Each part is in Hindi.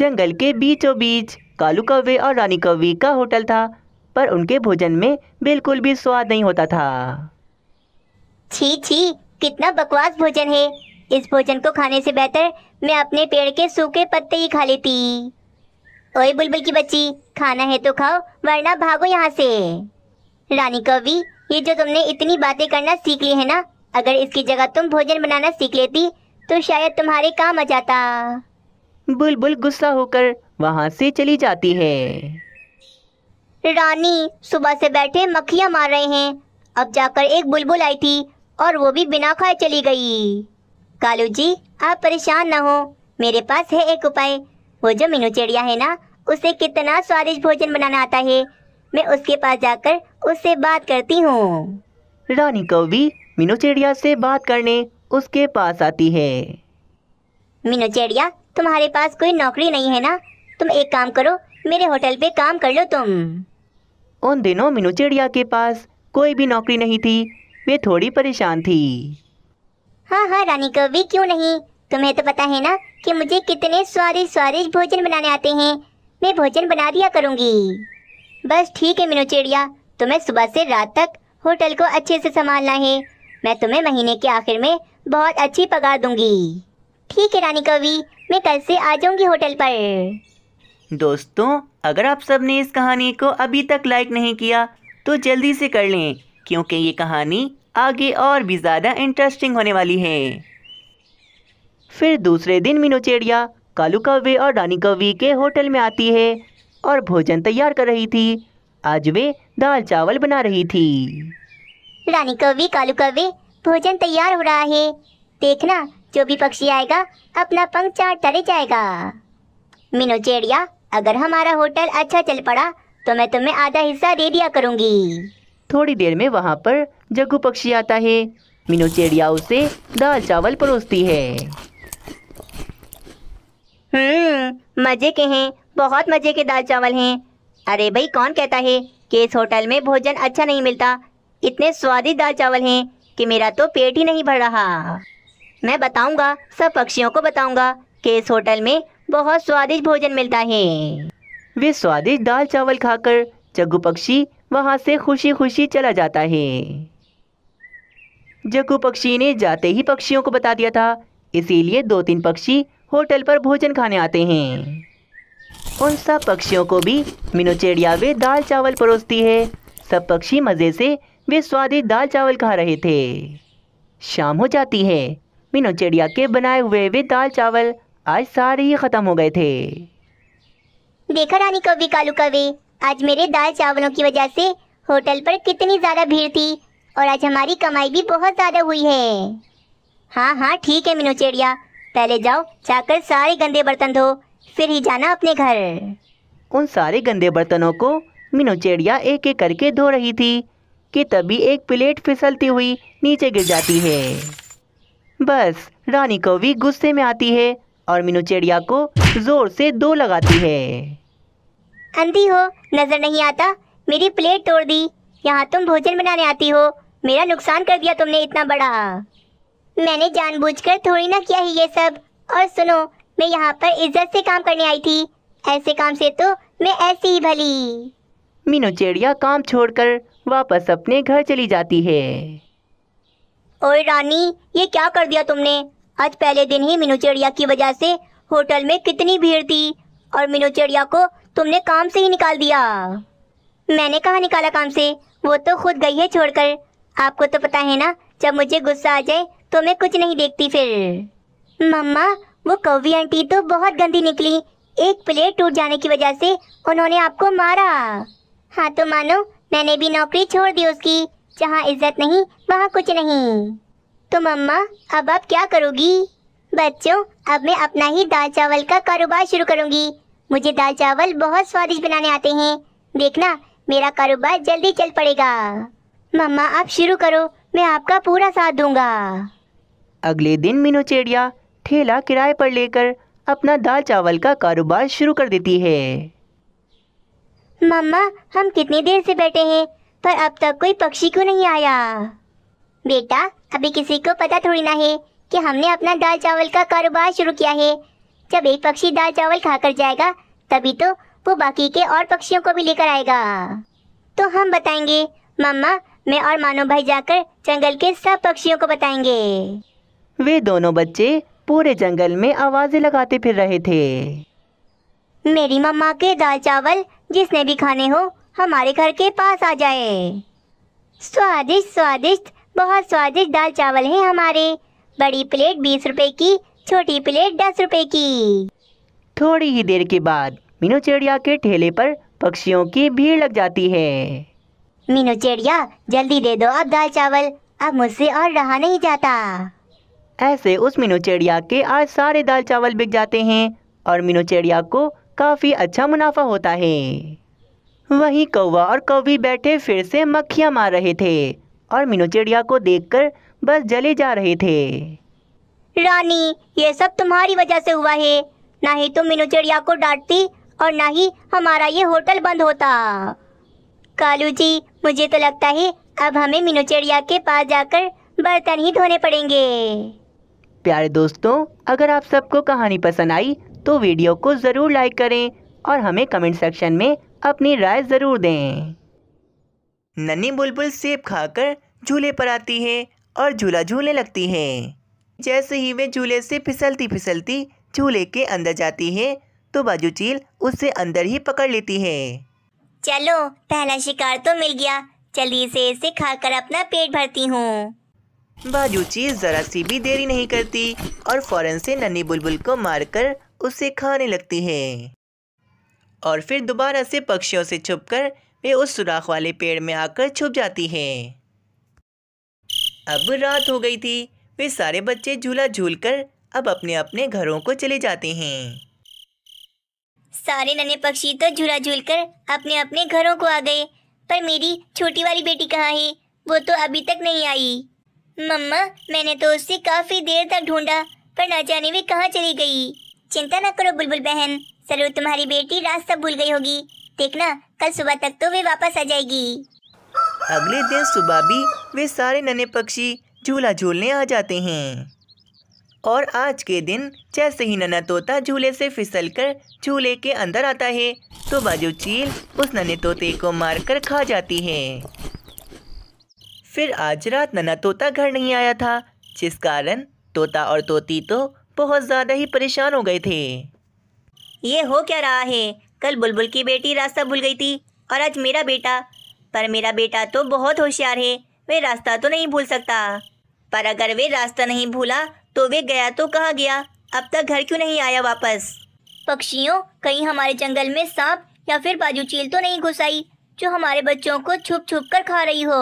जंगल के बीचों बीच कालू कौवे और रानी कौवे का होटल था पर उनके भोजन में बिल्कुल भी स्वाद नहीं होता था छी छी कितना बकवास भोजन है इस भोजन को खाने से बेहतर मैं अपने पेड़ के सूखे पत्ते ही खा लेती ओए बुलबुल की बच्ची खाना है तो खाओ वरना भागो यहाँ से रानी कवि ये जो तुमने इतनी बातें करना सीख ली है ना अगर इसकी जगह तुम भोजन बनाना सीख लेती तो शायद तुम्हारे काम आ जाता बुलबुल गुस्सा होकर वहाँ से चली जाती है रानी सुबह से बैठे मक्खियाँ मार रहे हैं अब जाकर एक बुलबुल आई थी और वो भी बिना खाए चली गई कालू जी आप परेशान ना हो मेरे पास है एक उपाय वो जो मीनू चिड़िया है ना उसे कितना स्वादिष्ट भोजन बनाना आता है मैं उसके पास जाकर उससे बात करती हूँ रानी कौवी मीनू चिड़िया से बात करने उसके पास आती है मीनू चिड़िया तुम्हारे पास कोई नौकरी नहीं है ना तुम एक काम करो मेरे होटल पे काम कर लो तुम हम्म। उन दिनों मीनू चिड़िया के पास कोई भी नौकरी नहीं थी वे थोड़ी परेशान थी हाँ हाँ रानी कवि क्यों नहीं तुम्हें तो पता है ना कि मुझे कितने स्वादिष्ट स्वादिष्ट भोजन बनाने आते हैं मैं भोजन बना दिया करूँगी बस ठीक है मीनू चिड़िया तुम्हें सुबह से रात तक होटल को अच्छे से संभालना है मैं तुम्हें महीने के आखिर में बहुत अच्छी पगार दूंगी ठीक है रानी कवि मैं कल से आ जाऊंगी होटल पर दोस्तों अगर आप सब ने इस कहानी को अभी तक लाइक नहीं किया तो जल्दी से कर लें क्योंकि ये कहानी आगे और भी ज़्यादा इंटरेस्टिंग होने वाली है फिर दूसरे दिन मीनूचेड़िया कालू कव्य और रानी कवि के होटल में आती है और भोजन तैयार कर रही थी आज वे दाल चावल बना रही थी रानी कवि कालू कव्य भोजन तैयार हो रहा है देखना जो भी पक्षी आएगा अपना पंख चाटता चले जाएगा मीनू चेड़िया अगर हमारा होटल अच्छा चल पड़ा तो मैं तुम्हें आधा हिस्सा दे दिया करूँगी थोड़ी देर में वहाँ पर जगू पक्षी आता है मीनू चेड़िया उसे दाल चावल परोसती है हम्म, मज़े के हैं बहुत मज़े के दाल चावल हैं अरे भाई कौन कहता है कि इस होटल में भोजन अच्छा नहीं मिलता इतने स्वादिष्ट दाल चावल हैं कि मेरा तो पेट ही नहीं भर रहा मैं बताऊंगा सब पक्षियों को बताऊंगा कि इस होटल में बहुत स्वादिष्ट भोजन मिलता है वे स्वादिष्ट दाल चावल खाकर जग्गू पक्षी वहाँ से खुशी खुशी चला जाता है जग्गू पक्षी ने जाते ही पक्षियों को बता दिया था इसीलिए दो तीन पक्षी होटल पर भोजन खाने आते हैं उन सब पक्षियों को भी मीनू चिड़िया वे दाल चावल परोसती है सब पक्षी मज़े से वे स्वादिष्ट दाल चावल खा रहे थे शाम हो जाती है मीनू चिड़िया के बनाए हुए वे दाल चावल आज सारे ही खत्म हो गए थे देखा रानी कवि कालू कवि आज मेरे दाल चावलों की वजह से होटल पर कितनी ज्यादा भीड़ थी और आज हमारी कमाई भी बहुत ज्यादा हुई है हाँ हाँ ठीक है मीनू चिड़िया पहले जाओ जाकर सारे गंदे बर्तन धो फिर ही जाना अपने घर उन सारे गंदे बर्तनों को मीनू चिड़िया एक एक करके धो रही थी कि तभी एक प्लेट फिसलती हुई नीचे गिर जाती है बस रानी भी गुस्से में आती है और मीनू चिड़िया को जोर से दो लगाती है अंधी हो नजर नहीं आता मेरी प्लेट तोड़ दी यहाँ तुम भोजन बनाने आती हो मेरा नुकसान कर दिया तुमने इतना बड़ा मैंने जानबूझकर थोड़ी ना किया ही ये सब और सुनो मैं यहाँ पर इज्जत से काम करने आई थी ऐसे काम से तो मैं ऐसी ही भली मीनू चिड़िया काम छोड़कर वापस अपने घर चली जाती है ओए रानी ये क्या कर दिया तुमने आज पहले दिन ही मीनू चिड़िया की वजह से होटल में कितनी भीड़ थी और मीनू चिड़िया को तुमने काम से ही निकाल दिया मैंने कहा निकाला काम से वो तो खुद गई है छोड़कर आपको तो पता है ना जब मुझे गुस्सा आ जाए तो मैं कुछ नहीं देखती फिर मम्मा वो कौवी आंटी तो बहुत गंदी निकली एक प्लेट टूट जाने की वजह से उन्होंने आपको मारा हाँ तो मानो मैंने भी नौकरी छोड़ दी उसकी जहाँ इज्जत नहीं वहाँ कुछ नहीं तो मम्मा अब आप क्या करोगी बच्चों अब मैं अपना ही दाल चावल का कारोबार शुरू करूँगी मुझे दाल चावल बहुत स्वादिष्ट बनाने आते हैं देखना मेरा कारोबार जल्दी चल पड़ेगा मम्मा आप शुरू करो मैं आपका पूरा साथ दूंगा अगले दिन मीनू चिड़िया ठेला किराए पर लेकर अपना दाल चावल का कारोबार शुरू कर देती है मम्मा हम कितनी देर से बैठे हैं पर अब तक कोई पक्षी क्यों नहीं आया बेटा अभी किसी को पता थोड़ी ना है कि हमने अपना दाल चावल का कारोबार शुरू किया है जब एक पक्षी दाल चावल खाकर जाएगा तभी तो वो बाकी के और पक्षियों को भी लेकर आएगा तो हम बताएंगे मम्मा मैं और मानो भाई जाकर जंगल के सब पक्षियों को बताएंगे वे दोनों बच्चे पूरे जंगल में आवाजें लगाते फिर रहे थे मेरी मम्मा के दाल चावल जिसने भी खाने हो हमारे घर के पास आ जाए स्वादिष्ट स्वादिष्ट बहुत स्वादिष्ट दाल चावल है हमारे बड़ी प्लेट बीस रुपए की छोटी प्लेट दस रुपए की थोड़ी ही देर के बाद मीनू चिड़िया के ठेले पर पक्षियों की भीड़ लग जाती है मीनू चिड़िया जल्दी दे दो अब दाल चावल अब मुझसे और रहा नहीं जाता ऐसे उस मीनू चिड़िया के आज सारे दाल चावल बिक जाते हैं और मीनू चिड़िया को काफी अच्छा मुनाफा होता है वहीं कौवा और कौवी बैठे फिर से मक्खियां मार रहे थे और मीनू चिड़िया को देखकर बस जले जा रहे थे रानी ये सब तुम्हारी वजह से हुआ है ना ही तुम मीनू चिड़िया को डांटती और ना ही हमारा ये होटल बंद होता कालू जी मुझे तो लगता है अब हमें मीनू चिड़िया के पास जाकर बर्तन ही धोने पड़ेंगे प्यारे दोस्तों अगर आप सबको कहानी पसंद आई तो वीडियो को ज़रूर लाइक करें और हमें कमेंट सेक्शन में अपनी राय ज़रूर दें नन्ही बुलबुल सेब खाकर झूले पर आती है और झूला झूलने लगती है जैसे ही वे झूले से फिसलती फिसलती झूले के अंदर जाती है तो बाजू चील उसे अंदर ही पकड़ लेती है चलो पहला शिकार तो मिल गया चलिए इसे इसे खाकर अपना पेट भरती हूँ बाजू चील जरा सी भी देरी नहीं करती और फौरन से नन्ही बुलबुल को मारकर उसे खाने लगती है और फिर दोबारा से पक्षियों से छुपकर वे उस सुराख वाले पेड़ में आकर छुप जाती हैं अब रात हो गई थी वे सारे बच्चे झूला झूल कर अब अपने अपने घरों को चले जाते हैं सारे नन्हे पक्षी तो झूला झूल कर अपने अपने घरों को आ गए पर मेरी छोटी वाली बेटी कहाँ है वो तो अभी तक नहीं आई मम्मा मैंने तो उससे काफी देर तक ढूंढा पर न जाने वे कहाँ चली गई चिंता न करो बुलबुल बहन सरो तुम्हारी बेटी रास्ता भूल गई होगी देखना कल सुबह तक तो वे वापस आ जाएगी अगले दिन सुबह भी वे सारे नन्हे पक्षी झूला झूलने आ जाते हैं और आज के दिन जैसे ही नन्हा तोता झूले से फिसलकर झूले के अंदर आता है तो बाजू चील उस नन्हे तोते को मारकर खा जाती है फिर आज रात नन्हा तोता घर नहीं आया था जिस कारण तोता और तोती तो बहुत ज़्यादा ही परेशान हो गए थे ये हो क्या रहा है कल बुलबुल की बेटी रास्ता भूल गई थी और आज मेरा बेटा पर मेरा बेटा तो बहुत होशियार है वे रास्ता तो नहीं भूल सकता पर अगर वे रास्ता नहीं भूला तो वे गया तो कहाँ गया अब तक घर क्यों नहीं आया वापस पक्षियों कहीं हमारे जंगल में सांप या फिर बाजू चील तो नहीं घुस आई जो हमारे बच्चों को छुप छुप कर खा रही हो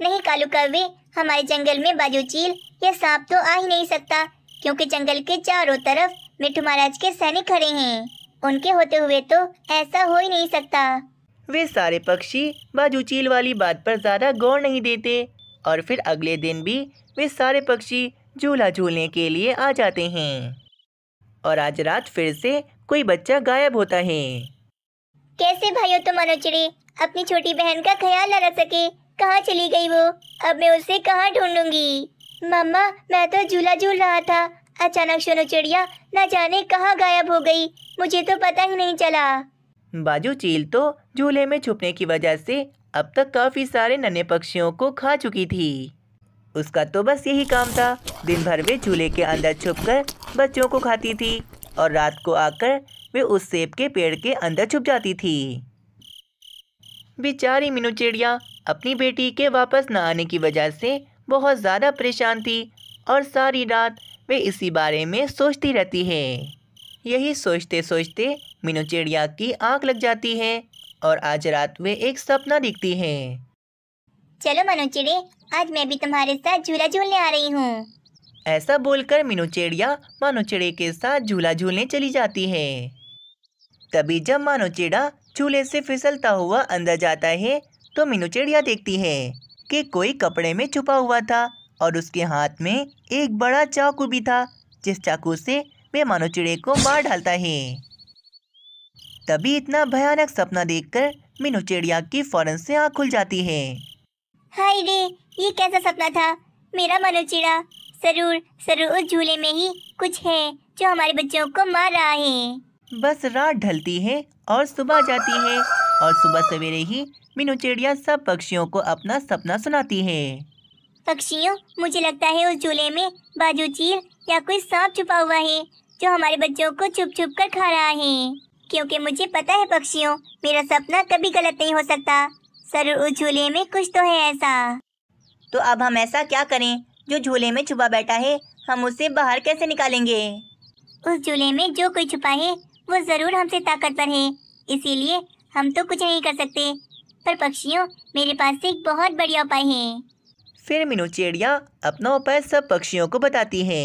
नहीं कालू कौवे हमारे जंगल में बाजू चील या सांप तो आ ही नहीं सकता क्योंकि जंगल के चारों तरफ मिठू महाराज के सैनिक खड़े हैं उनके होते हुए तो ऐसा हो ही नहीं सकता वे सारे पक्षी बाजूचील वाली बात पर ज़्यादा गौर नहीं देते और फिर अगले दिन भी वे सारे पक्षी झूला झूलने के लिए आ जाते हैं और आज रात फिर से कोई बच्चा गायब होता है कैसे भाइयों तुम अनुचरी अपनी छोटी बहन का ख्याल न रख सके कहाँ चली गई वो अब मैं उसे कहाँ ढूंढूंगी मम्मा मैं तो झूला झूल रहा था अचानक सुनो चिड़िया न जाने कहाँ गायब हो गई मुझे तो पता ही नहीं चला बाजू चील तो झूले में छुपने की वजह से अब तक काफ़ी सारे नन्हे पक्षियों को खा चुकी थी उसका तो बस यही काम था दिन भर वे झूले के अंदर छुपकर बच्चों को खाती थी और रात को आकर वे उस सेब के पेड़ के अंदर छुप जाती थी बेचारी मीनू चिड़िया अपनी बेटी के वापस न आने की वजह से बहुत ज़्यादा परेशान थी और सारी रात वे इसी बारे में सोचती रहती है यही सोचते सोचते मीनू चिड़िया की आंख लग जाती है और आज रात वे एक सपना दिखती है चलो मनु चिड़े आज मैं भी तुम्हारे साथ झूला झूलने आ रही हूँ ऐसा बोलकर मीनू चिड़िया मानो चिड़े के साथ झूला झूलने चली जाती है तभी जब मानो चिड़ा झूले से फिसलता हुआ अंदर जाता है तो मीनू चिड़िया देखती है कि कोई कपड़े में छुपा हुआ था और उसके हाथ में एक बड़ा चाकू भी था जिस चाकू से वे मानो चिड़े को मार डालता है तभी इतना भयानक सपना देखकर मीनू चिड़िया की फौरन से आँख खुल जाती है हाय रे ये कैसा सपना था मेरा मानो चिड़ा जरूर जरूर उस झूले में ही कुछ है जो हमारे बच्चों को मार रहा है बस रात ढलती है और सुबह जाती है और सुबह सवेरे ही मीनू चिड़िया सब पक्षियों को अपना सपना सुनाती है पक्षियों मुझे लगता है उस झूले में बाजू चील या कोई सांप छुपा हुआ है जो हमारे बच्चों को छुप छुप कर खा रहा है क्योंकि मुझे पता है पक्षियों मेरा सपना कभी गलत नहीं हो सकता सर उस झूले में कुछ तो है ऐसा तो अब हम ऐसा क्या करें जो झूले में छुपा बैठा है हम उसे बाहर कैसे निकालेंगे उस झूले में जो कोई छुपा है वो ज़रूर हमसे ताकतवर है इसीलिए हम तो कुछ नहीं कर सकते पर पक्षियों मेरे पास एक बहुत बढ़िया उपाय है फिर मीनू चिड़िया अपना उपाय सब पक्षियों को बताती है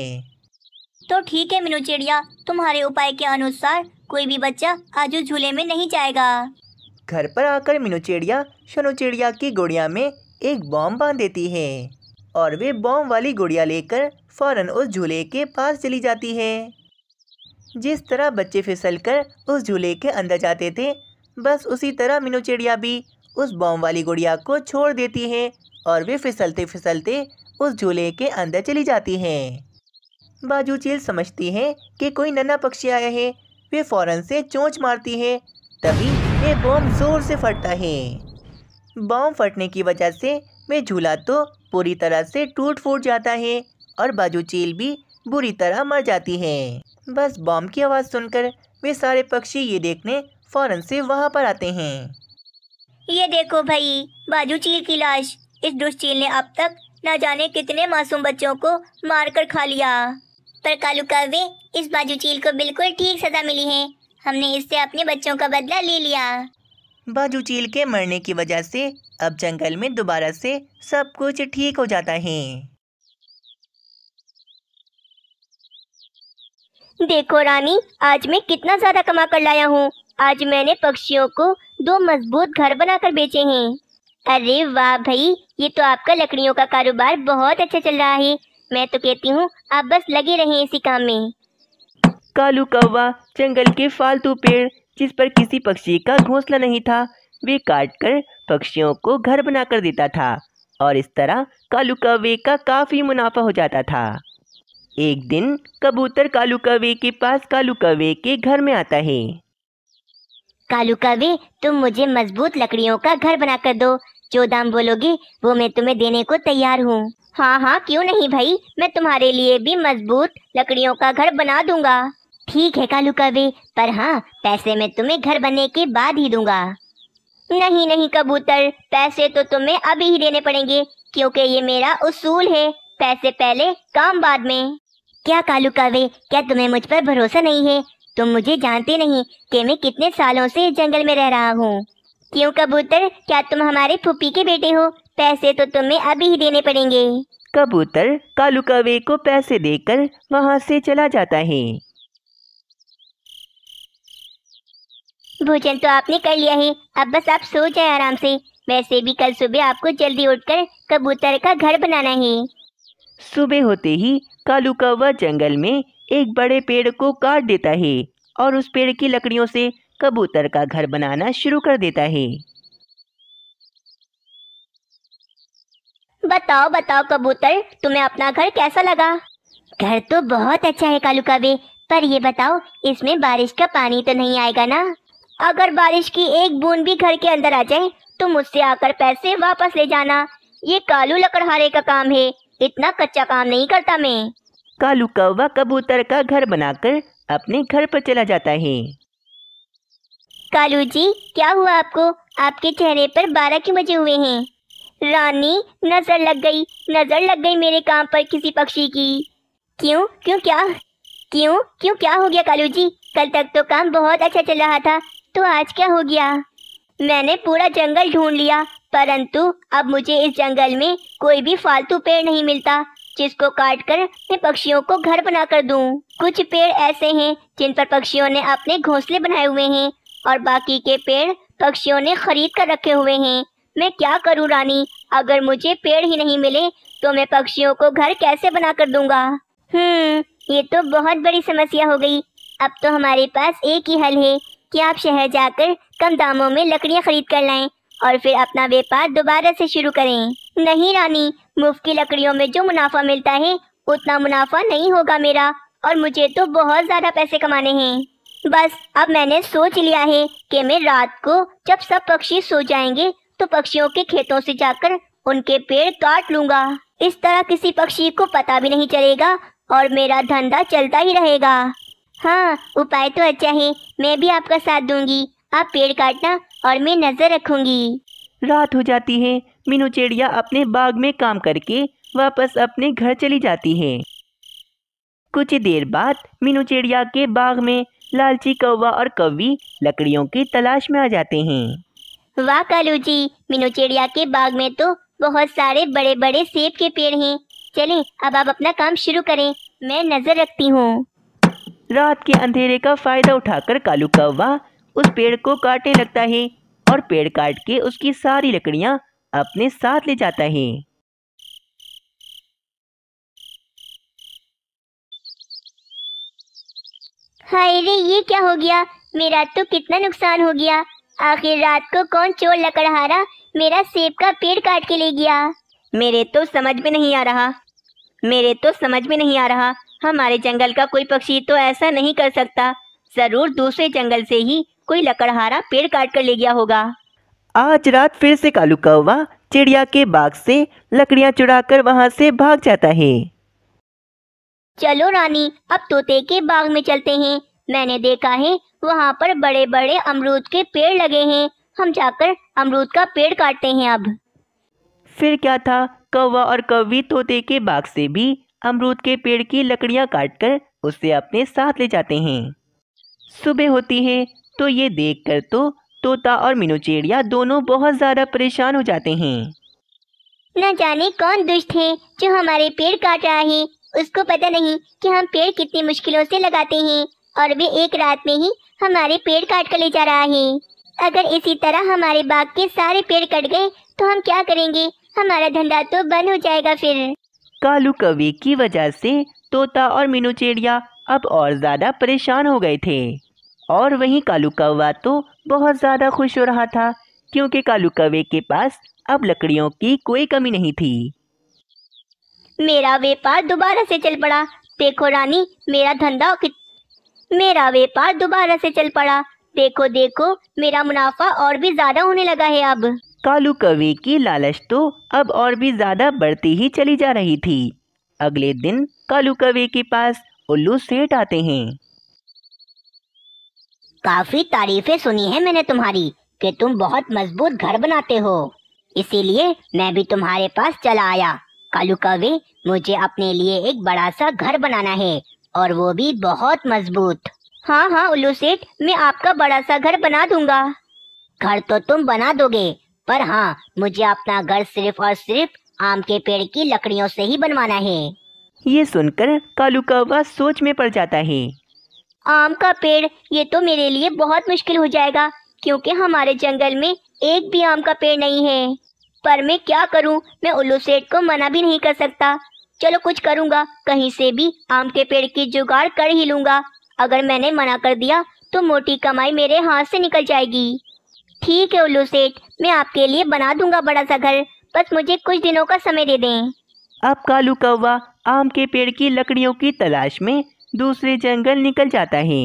तो ठीक है मीनू चिड़िया तुम्हारे उपाय के अनुसार कोई भी बच्चा आज झूले में नहीं जाएगा घर पर आकर मीनू चिड़िया शनु चिड़िया की गुड़िया में एक बॉम्ब बांध देती है और वे बॉम्ब वाली गुड़िया लेकर फौरन उस झूले के पास चली जाती है जिस तरह बच्चे फिसल कर उस झूले के अंदर जाते थे बस उसी तरह मीनू चिड़िया भी उस बॉम्ब वाली गुड़िया को छोड़ देती है और वे फिसलते फिसलते उस झूले के अंदर चली जाती हैं बाजू चील समझती हैं कि कोई नन्ना पक्षी आया है वे फ़ौरन से चोंच मारती है तभी ये बॉम्ब ज़ोर से फटता है बॉम फटने की वजह से वे झूला तो पूरी तरह से टूट फूट जाता है और बाजू चील भी बुरी तरह मर जाती है बस बॉम्ब की आवाज़ सुनकर वे सारे पक्षी ये देखने फ़ौरन से वहाँ पर आते हैं ये देखो भाई बाजू चील की लाश इस दुष्चील ने अब तक न जाने कितने मासूम बच्चों को मारकर खा लिया पर कालू कावे इस बाजू चील को बिल्कुल ठीक सजा मिली है हमने इससे अपने बच्चों का बदला ले लिया बाजू चील के मरने की वजह से अब जंगल में दोबारा से सब कुछ ठीक हो जाता है देखो रानी आज मैं कितना ज्यादा कमा कर लाया हूँ आज मैंने पक्षियों को दो मजबूत घर बनाकर बेचे हैं अरे वाह भाई ये तो आपका लकड़ियों का कारोबार बहुत अच्छा चल रहा है मैं तो कहती हूँ आप बस लगे रहे इसी काम में कालू कौवा जंगल के फालतू पेड़ जिस पर किसी पक्षी का घोंसला नहीं था वे काट कर पक्षियों को घर बना कर देता था और इस तरह कालू कौवे का काफ़ी मुनाफा हो जाता था एक दिन कबूतर कालू कौवे के पास कालू कौवे के घर में आता है कालू कवि तुम मुझे मजबूत लकड़ियों का घर बनाकर दो जो दाम बोलोगे वो मैं तुम्हें देने को तैयार हूँ हाँ हाँ क्यों नहीं भाई मैं तुम्हारे लिए भी मजबूत लकड़ियों का घर बना दूंगा ठीक है कालू कवि पर हाँ पैसे मैं तुम्हें घर बनने के बाद ही दूंगा नहीं नहीं कबूतर पैसे तो तुम्हें अभी ही देने पड़ेंगे क्योंकि ये मेरा उसूल है पैसे पहले काम बाद में क्या कालू कावे क्या तुम्हें मुझ पर भरोसा नहीं है तुम मुझे जानते नहीं कि मैं कितने सालों से जंगल में रह रहा हूँ क्यों कबूतर क्या तुम हमारे फूफी के बेटे हो पैसे तो तुम्हें अभी ही देने पड़ेंगे कबूतर कालू कावे को पैसे देकर वहाँ से चला जाता है भोजन तो आपने कर लिया है अब बस आप सो जाए आराम से वैसे भी कल सुबह आपको जल्दी उठकर कबूतर का घर बनाना है सुबह होते ही कालू कौवा जंगल में एक बड़े पेड़ को काट देता है और उस पेड़ की लकड़ियों से कबूतर का घर बनाना शुरू कर देता है बताओ बताओ कबूतर तुम्हें अपना घर कैसा लगा घर तो बहुत अच्छा है कालू काबे पर ये बताओ इसमें बारिश का पानी तो नहीं आएगा ना अगर बारिश की एक बूंद भी घर के अंदर आ जाए तो मुझसे आकर पैसे वापस ले जाना ये कालू लकड़हारे का काम है इतना कच्चा काम नहीं करता मैं कालू कौवा कबूतर का घर बनाकर अपने घर पर चला जाता है कालू जी क्या हुआ आपको आपके चेहरे पर बारह क्यों बजे हुए हैं रानी नजर लग गई नजर लग गई मेरे काम पर किसी पक्षी की क्यों क्यों क्या क्यों क्यों क्या हो गया कालू जी कल तक तो काम बहुत अच्छा चल रहा था तो आज क्या हो गया मैंने पूरा जंगल ढूंढ लिया परंतु अब मुझे इस जंगल में कोई भी फालतू पेड़ नहीं मिलता जिसको काट कर मैं पक्षियों को घर बना कर दूं। कुछ पेड़ ऐसे हैं जिन पर पक्षियों ने अपने घोंसले बनाए हुए हैं और बाकी के पेड़ पक्षियों ने खरीद कर रखे हुए हैं मैं क्या करूं रानी अगर मुझे पेड़ ही नहीं मिले तो मैं पक्षियों को घर कैसे बना कर दूंगा हम्म ये तो बहुत बड़ी समस्या हो गई अब तो हमारे पास एक ही हल है कि आप शहर जाकर कम दामों में लकड़ियाँ खरीद कर लाएं और फिर अपना व्यापार दोबारा से शुरू करें नहीं रानी मुफ्त की लकड़ियों में जो मुनाफा मिलता है उतना मुनाफा नहीं होगा मेरा और मुझे तो बहुत ज़्यादा पैसे कमाने हैं बस अब मैंने सोच लिया है कि मैं रात को जब सब पक्षी सो जाएंगे तो पक्षियों के खेतों से जाकर उनके पेड़ काट लूंगा इस तरह किसी पक्षी को पता भी नहीं चलेगा और मेरा धंधा चलता ही रहेगा हाँ उपाय तो अच्छा है मैं भी आपका साथ दूंगी आप पेड़ काटना और मैं नजर रखूंगी रात हो जाती है मीनू चिड़िया अपने बाग में काम करके वापस अपने घर चली जाती है कुछ देर बाद मीनू चिड़िया के बाग में लालची कौवा और कौवी लकड़ियों की तलाश में आ जाते हैं वाह कालू जी मीनू चिड़िया के बाग में तो बहुत सारे बड़े बड़े सेब के पेड़ हैं चलें अब आप अपना काम शुरू करें मैं नजर रखती हूँ रात के अंधेरे का फायदा उठाकर कालू कौवा उस पेड़ को काटने लगता है और पेड़ काट के उसकी सारी लकड़ियाँ अपने साथ ले जाता है हाय रे ये क्या हो गया मेरा तो कितना नुकसान हो गया आखिर रात को कौन चोर लकड़हारा मेरा सेब का पेड़ काट के ले गया मेरे तो समझ में नहीं आ रहा मेरे तो समझ में नहीं आ रहा हमारे जंगल का कोई पक्षी तो ऐसा नहीं कर सकता जरूर दूसरे जंगल से ही कोई लकड़हारा पेड़ काट कर ले गया होगा आज रात फिर से कालू कौवा चिड़िया के बाग से लकड़ियां चुराकर वहां से भाग जाता है चलो रानी अब तोते के बाग में चलते हैं मैंने देखा है वहाँ पर बड़े बड़े अमरूद के पेड़ लगे हैं हम जाकर अमरूद का पेड़ काटते हैं अब फिर क्या था कौवा और कौवी तोते के बाग से भी अमरूद के पेड़ की लकड़ियाँ काटकर उसे अपने साथ ले जाते हैं सुबह होती है तो ये देखकर तो तोता और मीनू चिड़िया दोनों बहुत ज़्यादा परेशान हो जाते हैं न जाने कौन दुष्ट है जो हमारे पेड़ काट रहा है उसको पता नहीं कि हम पेड़ कितनी मुश्किलों से लगाते हैं और वे एक रात में ही हमारे पेड़ काट कर ले जा रहा है अगर इसी तरह हमारे बाग के सारे पेड़ कट गए तो हम क्या करेंगे हमारा धंधा तो बंद हो जाएगा फिर कालू कवे की वजह से तोता और मीनू चिड़िया अब और ज्यादा परेशान हो गए थे और वहीं कालू कौवा तो बहुत ज़्यादा खुश हो रहा था क्योंकि कालू कवे के पास अब लकड़ियों की कोई कमी नहीं थी मेरा व्यापार दोबारा से चल पड़ा देखो रानी मेरा धंधा कित... मेरा व्यापार दोबारा से चल पड़ा देखो देखो मेरा मुनाफा और भी ज्यादा होने लगा है अब कालू कवे की लालच तो अब और भी ज्यादा बढ़ती ही चली जा रही थी अगले दिन कालू कवे के पास उल्लू सेठ आते हैं काफी तारीफें सुनी है मैंने तुम्हारी कि तुम बहुत मजबूत घर बनाते हो इसीलिए मैं भी तुम्हारे पास चला आया कालू कवि मुझे अपने लिए एक बड़ा सा घर बनाना है और वो भी बहुत मजबूत हाँ हाँ उल्लू सेठ मैं आपका बड़ा सा घर बना दूंगा घर तो तुम बना दोगे पर हाँ मुझे अपना घर सिर्फ और सिर्फ आम के पेड़ की लकड़ियों से ही बनवाना है ये सुनकर कालू कौवा सोच में पड़ जाता है आम का पेड़ ये तो मेरे लिए बहुत मुश्किल हो जाएगा क्योंकि हमारे जंगल में एक भी आम का पेड़ नहीं है पर मैं क्या करूं? मैं उल्लू सेठ को मना भी नहीं कर सकता चलो कुछ करूंगा कहीं से भी आम के पेड़ की जुगाड़ कर ही लूंगा अगर मैंने मना कर दिया तो मोटी कमाई मेरे हाथ से निकल जाएगी ठीक है उल्लू सेठ मैं आपके लिए बना दूंगा बड़ा सा घर बस मुझे कुछ दिनों का समय दे दें अब कालू कौवा आम के पेड़ की लकड़ियों की तलाश में दूसरे जंगल निकल जाता है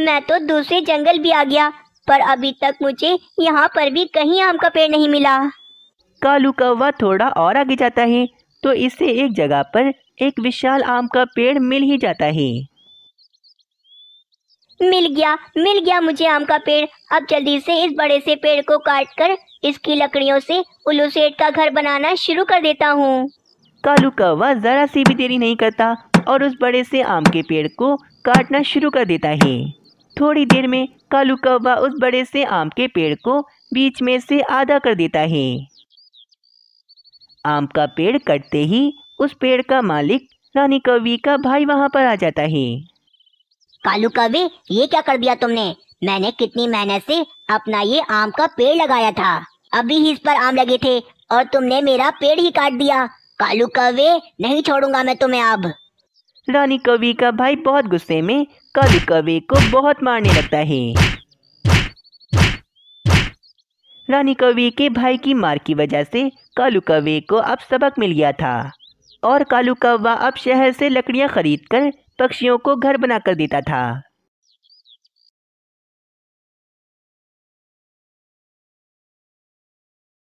मैं तो दूसरे जंगल भी आ गया पर अभी तक मुझे यहाँ पर भी कहीं आम का पेड़ नहीं मिला कालू कौवा थोड़ा और आगे जाता है तो इसे एक जगह पर एक विशाल आम का पेड़ मिल ही जाता है मिल गया मिल गया मुझे आम का पेड़ अब जल्दी से इस बड़े से पेड़ को काट कर इसकी लकड़ियों से उल्लू सेठ का घर बनाना शुरू कर देता हूँ कालू कौवा ज़रा सी भी देरी नहीं करता और उस बड़े से आम के पेड़ को काटना शुरू कर देता है थोड़ी देर में कालू कौवा उस बड़े से आम के पेड़ को बीच में से आधा कर देता है आम का पेड़ कटते ही उस पेड़ का मालिक रानी कवि का भाई वहाँ पर आ जाता है कालू कवि ये क्या कर दिया तुमने मैंने कितनी मेहनत से अपना ये आम का पेड़ लगाया था अभी ही इस पर आम लगे थे और तुमने मेरा पेड़ ही काट दिया कालू कवे नहीं छोड़ूंगा मैं तुम्हें अब रानी कवि का भाई बहुत गुस्से में कालू कवे को बहुत मारने लगता है रानी कवि के भाई की मार की वजह से कालू कवे को अब सबक मिल गया था और कालू कौवा अब शहर से लकड़ियां खरीदकर पक्षियों को घर बनाकर देता था